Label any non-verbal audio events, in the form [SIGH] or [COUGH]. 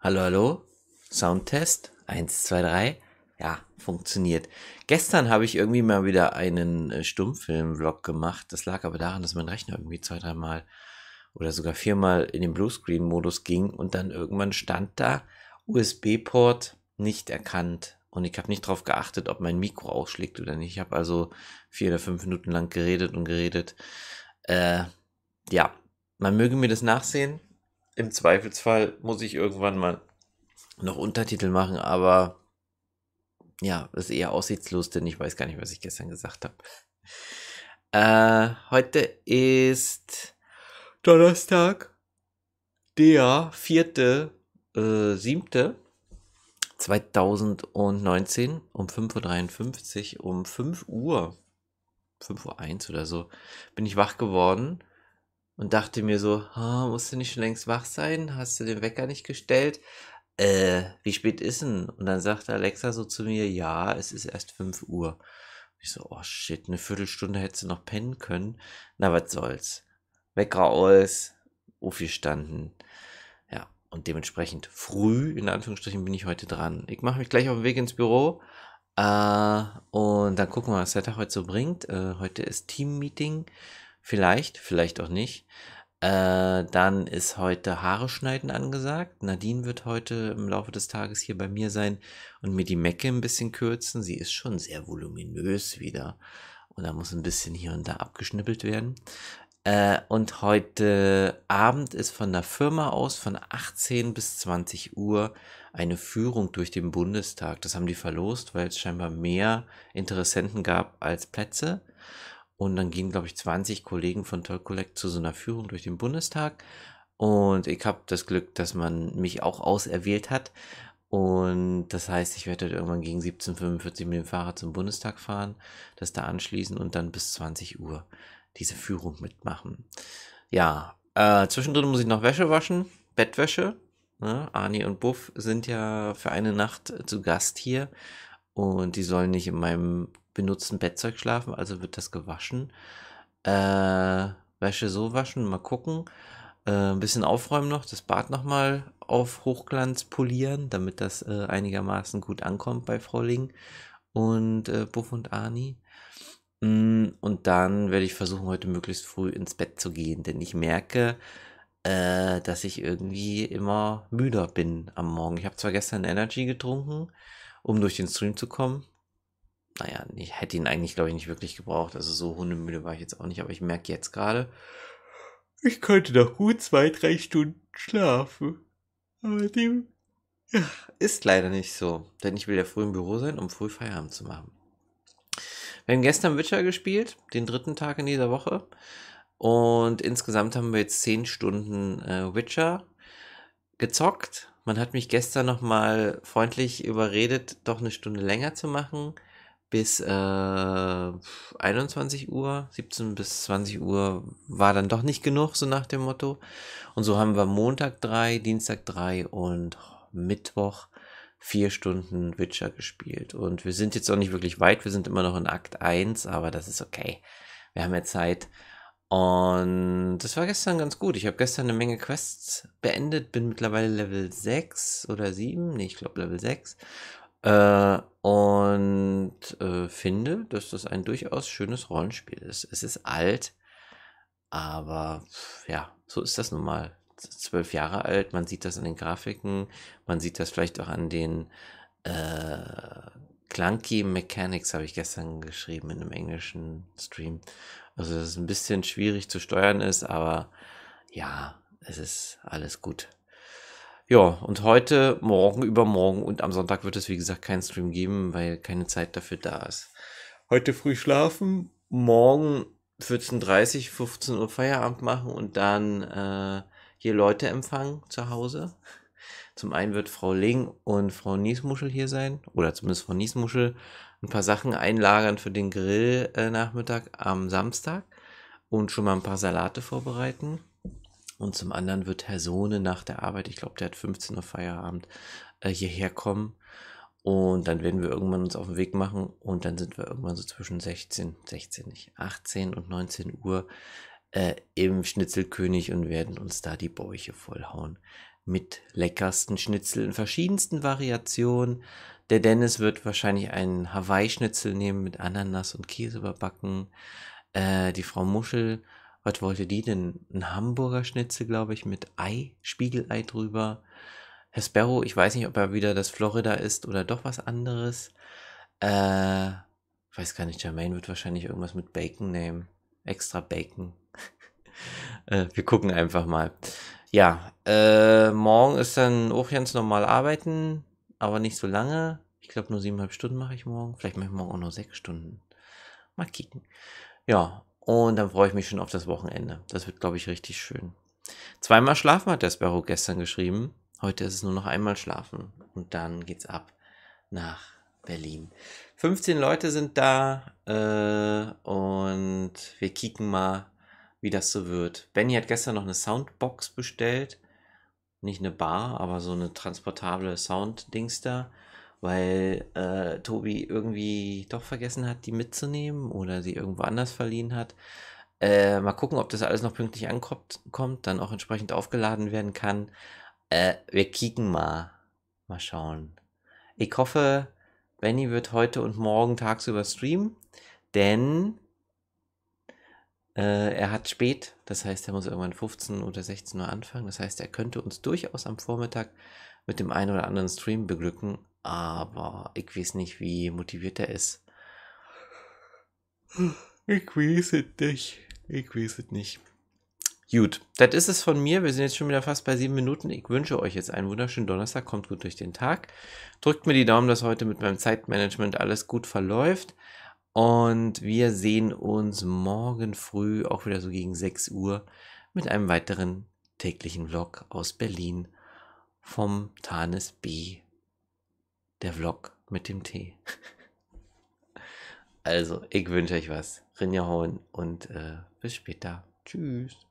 Hallo, hallo. Soundtest. eins, zwei, drei. Ja, funktioniert. Gestern habe ich irgendwie mal wieder einen äh, Stummfilm-Vlog gemacht. Das lag aber daran, dass mein Rechner irgendwie zwei, dreimal oder sogar viermal in den Bluescreen-Modus ging und dann irgendwann stand da USB-Port nicht erkannt. Und ich habe nicht darauf geachtet, ob mein Mikro ausschlägt oder nicht. Ich habe also vier oder fünf Minuten lang geredet und geredet. Äh, ja, man möge mir das nachsehen. Im Zweifelsfall muss ich irgendwann mal noch Untertitel machen, aber ja, das ist eher aussichtslos, denn ich weiß gar nicht, was ich gestern gesagt habe. Äh, heute ist Donnerstag, der vierte, äh, siebte 2019 um 5.53 Uhr, um 5 Uhr, 5.01 Uhr oder so, bin ich wach geworden und dachte mir so, oh, musst du nicht schon längst wach sein? Hast du den Wecker nicht gestellt? Äh, wie spät ist denn? Und dann sagte Alexa so zu mir, ja, es ist erst 5 Uhr. Ich so, oh shit, eine Viertelstunde hättest du noch pennen können. Na, was soll's. Wecker aus, aufgestanden. Ja, und dementsprechend früh, in Anführungsstrichen, bin ich heute dran. Ich mache mich gleich auf den Weg ins Büro. Äh, und dann gucken wir, was der Tag heute so bringt. Äh, heute ist Team-Meeting Vielleicht, vielleicht auch nicht. Äh, dann ist heute Haare schneiden angesagt. Nadine wird heute im Laufe des Tages hier bei mir sein und mir die Mecke ein bisschen kürzen. Sie ist schon sehr voluminös wieder. Und da muss ein bisschen hier und da abgeschnippelt werden. Äh, und heute Abend ist von der Firma aus von 18 bis 20 Uhr eine Führung durch den Bundestag. Das haben die verlost, weil es scheinbar mehr Interessenten gab als Plätze. Und dann gingen, glaube ich, 20 Kollegen von Toll Collect zu so einer Führung durch den Bundestag. Und ich habe das Glück, dass man mich auch auserwählt hat. Und das heißt, ich werde halt irgendwann gegen 17.45 mit dem Fahrrad zum Bundestag fahren, das da anschließen und dann bis 20 Uhr diese Führung mitmachen. Ja, äh, zwischendrin muss ich noch Wäsche waschen, Bettwäsche. Ne? Ani und Buff sind ja für eine Nacht zu Gast hier und die sollen nicht in meinem benutzen Bettzeug schlafen, also wird das gewaschen. Äh, Wäsche so waschen, mal gucken. Äh, ein bisschen aufräumen noch, das Bad nochmal auf Hochglanz polieren, damit das äh, einigermaßen gut ankommt bei Frolling und äh, Buff und Ani. Mm, und dann werde ich versuchen, heute möglichst früh ins Bett zu gehen, denn ich merke, äh, dass ich irgendwie immer müder bin am Morgen. Ich habe zwar gestern Energy getrunken, um durch den Stream zu kommen, naja, ich hätte ihn eigentlich, glaube ich, nicht wirklich gebraucht. Also so hundemüde war ich jetzt auch nicht, aber ich merke jetzt gerade, ich könnte noch gut zwei, drei Stunden schlafen. Aber dem ja, ist leider nicht so, denn ich will ja früh im Büro sein, um früh Feierabend zu machen. Wir haben gestern Witcher gespielt, den dritten Tag in dieser Woche. Und insgesamt haben wir jetzt zehn Stunden äh, Witcher gezockt. Man hat mich gestern nochmal freundlich überredet, doch eine Stunde länger zu machen bis äh, 21 Uhr, 17 bis 20 Uhr war dann doch nicht genug, so nach dem Motto. Und so haben wir Montag drei, Dienstag drei und Mittwoch vier Stunden Witcher gespielt. Und wir sind jetzt auch nicht wirklich weit, wir sind immer noch in Akt 1, aber das ist okay. Wir haben ja Zeit. Und das war gestern ganz gut. Ich habe gestern eine Menge Quests beendet, bin mittlerweile Level 6 oder 7, nee, ich glaube Level 6. Äh, und äh, finde, dass das ein durchaus schönes Rollenspiel ist. Es ist alt, aber ja, so ist das nun mal. Zwölf Jahre alt, man sieht das an den Grafiken, man sieht das vielleicht auch an den äh, Clunky Mechanics, habe ich gestern geschrieben in einem englischen Stream. Also, dass es ein bisschen schwierig zu steuern ist, aber ja, es ist alles gut. Ja, und heute, morgen, übermorgen und am Sonntag wird es, wie gesagt, keinen Stream geben, weil keine Zeit dafür da ist. Heute früh schlafen, morgen 14.30 15 Uhr Feierabend machen und dann äh, hier Leute empfangen zu Hause. Zum einen wird Frau Ling und Frau Niesmuschel hier sein, oder zumindest Frau Niesmuschel, ein paar Sachen einlagern für den Grillnachmittag äh, nachmittag am Samstag und schon mal ein paar Salate vorbereiten. Und zum anderen wird Herr Sohne nach der Arbeit, ich glaube, der hat 15 Uhr Feierabend, äh, hierher kommen. Und dann werden wir irgendwann uns auf den Weg machen und dann sind wir irgendwann so zwischen 16, 16 nicht, 18 und 19 Uhr äh, im Schnitzelkönig und werden uns da die Bäuche vollhauen. Mit leckersten Schnitzel in verschiedensten Variationen. Der Dennis wird wahrscheinlich einen Hawaii-Schnitzel nehmen mit Ananas und Käse überbacken. Äh, die Frau Muschel was wollte die denn? Ein Hamburger Schnitzel, glaube ich, mit Ei, Spiegelei drüber. Herr Sparrow, ich weiß nicht, ob er wieder das Florida ist oder doch was anderes. Äh, ich weiß gar nicht, Jermaine wird wahrscheinlich irgendwas mit Bacon nehmen. Extra Bacon. [LAUGHS] äh, wir gucken einfach mal. Ja, äh, morgen ist dann auch ganz normal arbeiten, aber nicht so lange. Ich glaube, nur siebeneinhalb Stunden mache ich morgen. Vielleicht mache ich morgen auch nur sechs Stunden. Mal kicken. Ja, und dann freue ich mich schon auf das Wochenende. Das wird, glaube ich, richtig schön. Zweimal schlafen hat der Sparrow gestern geschrieben. Heute ist es nur noch einmal schlafen. Und dann geht's ab nach Berlin. 15 Leute sind da äh, und wir kicken mal, wie das so wird. Benny hat gestern noch eine Soundbox bestellt. Nicht eine Bar, aber so eine transportable Sound-Dings da weil äh, Tobi irgendwie doch vergessen hat, die mitzunehmen oder sie irgendwo anders verliehen hat. Äh, mal gucken, ob das alles noch pünktlich ankommt, kommt, dann auch entsprechend aufgeladen werden kann. Äh, wir kicken mal. Mal schauen. Ich hoffe, Benny wird heute und morgen tagsüber streamen, denn äh, er hat spät, das heißt, er muss irgendwann 15 oder 16 Uhr anfangen. Das heißt, er könnte uns durchaus am Vormittag mit dem einen oder anderen Stream beglücken aber ich weiß nicht, wie motiviert er ist. Ich weiß es nicht. Ich weiß es nicht. Gut, das ist es von mir. Wir sind jetzt schon wieder fast bei sieben Minuten. Ich wünsche euch jetzt einen wunderschönen Donnerstag. Kommt gut durch den Tag. Drückt mir die Daumen, dass heute mit meinem Zeitmanagement alles gut verläuft. Und wir sehen uns morgen früh, auch wieder so gegen 6 Uhr, mit einem weiteren täglichen Vlog aus Berlin vom Tanis B der Vlog mit dem Tee. Also, ich wünsche euch was. Rinja hauen und äh, bis später. Tschüss.